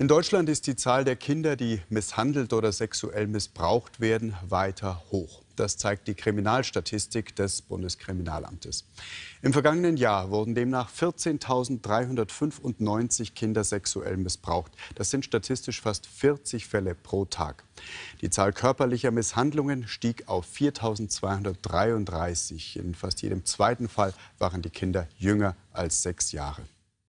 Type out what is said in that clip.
In Deutschland ist die Zahl der Kinder, die misshandelt oder sexuell missbraucht werden, weiter hoch. Das zeigt die Kriminalstatistik des Bundeskriminalamtes. Im vergangenen Jahr wurden demnach 14.395 Kinder sexuell missbraucht. Das sind statistisch fast 40 Fälle pro Tag. Die Zahl körperlicher Misshandlungen stieg auf 4.233. In fast jedem zweiten Fall waren die Kinder jünger als sechs Jahre.